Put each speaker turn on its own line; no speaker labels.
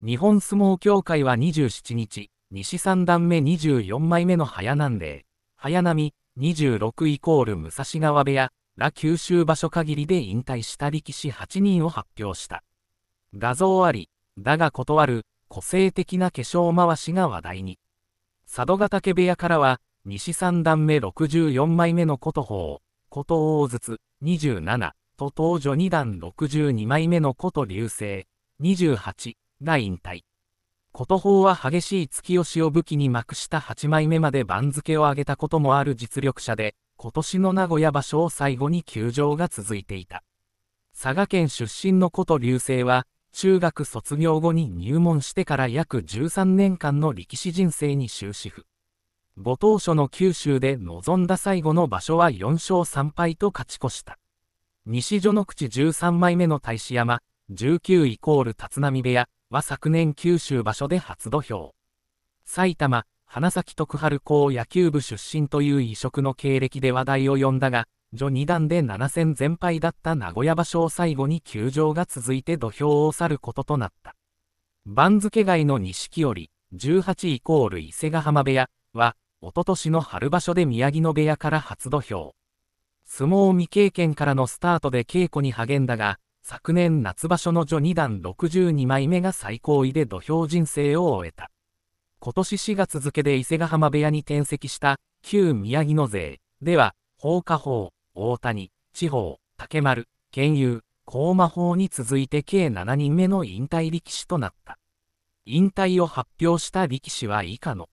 日本相撲協会は27日、西三段目24枚目の早南で、早波26イコール武蔵川部屋ら九州場所限りで引退した力士8人を発表した。画像あり、だが断る、個性的な化粧回しが話題に。佐渡ヶ嶽部屋からは、西三段目64枚目の琴砲、琴大筒27と当女2段62枚目の琴流星28が引退。琴法は激しい突き押しを武器に幕下8枚目まで番付を上げたこともある実力者で、今年の名古屋場所を最後に休場が続いていた。佐賀県出身の琴流星は、中学卒業後に入門してから約13年間の力士人生に終止符。ご当初の九州で臨んだ最後の場所は4勝3敗と勝ち越した。西序の口13枚目の大志山、19イコール立浪部屋、は昨年九州場所で初土俵。埼玉、花咲徳春高野球部出身という異色の経歴で話題を呼んだが、序二段で7戦全敗だった名古屋場所を最後に休場が続いて土俵を去ることとなった。番付外の錦織、18イコール伊勢ヶ浜部屋は、おととしの春場所で宮城野部屋から初土俵。相撲未経験からのスタートで稽古に励んだが、昨年夏場所の序二段62枚目が最高位で土俵人生を終えた。今年4月付で伊勢ヶ浜部屋に転籍した旧宮城野勢では、放火法、大谷、地方、竹丸、県有、高魔法に続いて計7人目の引退力士となった。引退を発表した力士は以下の。